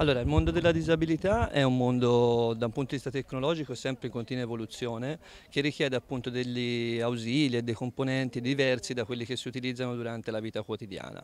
Allora, il mondo della disabilità è un mondo da un punto di vista tecnologico sempre in continua evoluzione che richiede appunto degli ausili e dei componenti diversi da quelli che si utilizzano durante la vita quotidiana.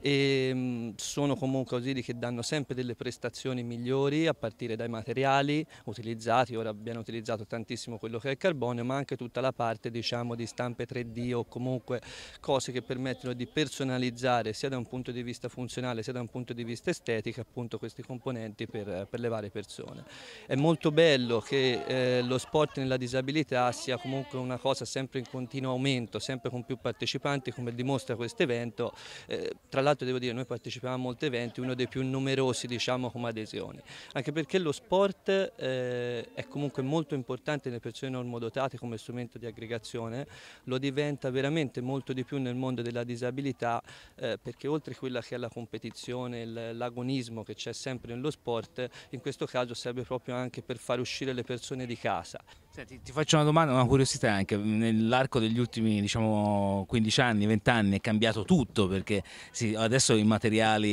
E, ehm, sono comunque ausili che danno sempre delle prestazioni migliori a partire dai materiali utilizzati, ora abbiamo utilizzato tantissimo quello che è il carbonio, ma anche tutta la parte diciamo di stampe 3D o comunque cose che permettono di personalizzare sia da un punto di vista funzionale sia da un punto di vista estetico appunto questi componenti componenti per, per, le varie persone. È molto bello che eh, lo sport nella disabilità sia comunque una cosa sempre in continuo aumento, sempre con più partecipanti come dimostra questo evento. Eh, tra l'altro devo dire noi partecipiamo a molti eventi, uno dei più numerosi diciamo come adesioni, anche perché lo sport eh, è comunque molto importante nelle persone normodotate come strumento di aggregazione, lo diventa veramente molto di più nel mondo della disabilità eh, perché oltre a quella che è la competizione, l'agonismo che c'è sempre sempre nello sport, in questo caso serve proprio anche per far uscire le persone di casa. Senti, ti faccio una domanda, una curiosità anche, nell'arco degli ultimi diciamo, 15 anni, 20 anni è cambiato tutto perché sì, adesso i materiali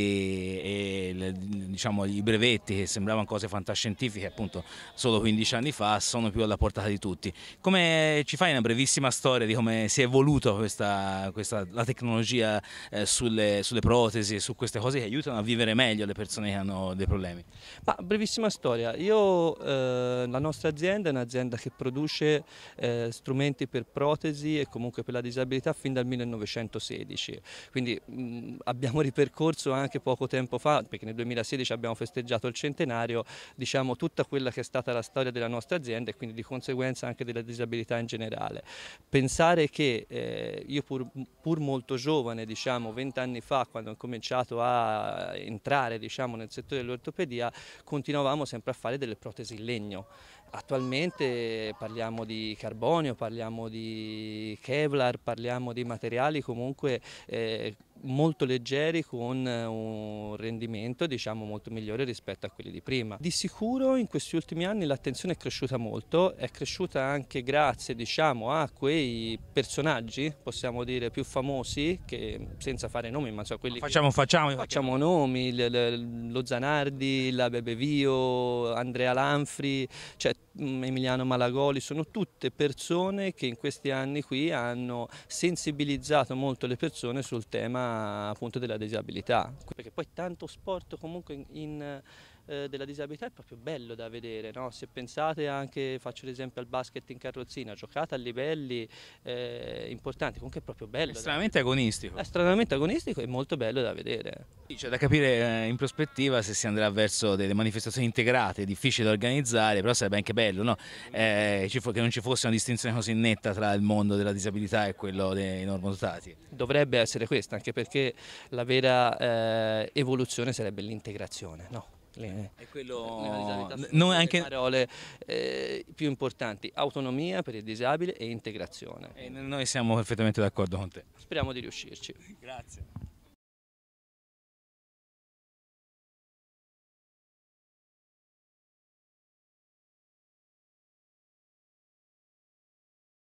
e diciamo, i brevetti che sembravano cose fantascientifiche appunto solo 15 anni fa sono più alla portata di tutti. Come ci fai una brevissima storia di come si è evoluta questa, questa, la tecnologia eh, sulle, sulle, protesi e su queste cose che aiutano a vivere meglio le persone che hanno dei problemi? Ma, brevissima storia, Io, eh, la nostra azienda è un'azienda che produce eh, strumenti per protesi e comunque per la disabilità fin dal 1916, quindi mh, mm, abbiamo ripercorso anche poco tempo fa, perché nel 2016 2013 abbiamo festeggiato il centenario, diciamo tutta quella che è stata la storia della nostra azienda e quindi di conseguenza anche della disabilità in generale. Pensare che eh, io pur, pur, molto giovane, diciamo 20 anni fa, quando ho cominciato a entrare diciamo, nel settore dell'ortopedia, continuavamo sempre a fare delle protesi in legno. Attualmente parliamo di carbonio, parliamo di Kevlar, parliamo di materiali comunque eh, molto leggeri con eh, un rendimento diciamo, molto migliore rispetto a quelli di prima. Di sicuro in questi ultimi anni l'attenzione è cresciuta molto, è cresciuta anche grazie diciamo, a quei personaggi, possiamo dire, più famosi, che, senza fare nomi, ma sono quelli facciamo, che, facciamo, facciamo nomi, lo Zanardi, la Bebevio, Andrea Lanfri, cioè Mm, Emiliano Malagoli, sono tutte persone che in questi anni qui hanno sensibilizzato molto le persone sul tema appunto della disabilità, perché poi tanto sport comunque in, eh, della disabilità è proprio bello da vedere, no? se pensate anche, faccio l'esempio al basket in carrozzina, giocata a livelli eh, importanti, comunque è proprio bello. estremamente agonistico. È estremamente agonistico e molto bello da vedere. Sì, c'è da capire eh, in prospettiva se si andrà verso delle manifestazioni integrate, difficili da organizzare, però sarebbe anche bello no? eh, che non ci fosse una distinzione così netta tra il mondo della disabilità e quello dei normodotati. Dovrebbe essere questa, anche perché la vera eh, evoluzione sarebbe l'integrazione, no? le, quello... noi anche... le parole eh, più importanti, autonomia per il disabile e integrazione. E noi siamo perfettamente d'accordo con te. Speriamo di riuscirci. Grazie.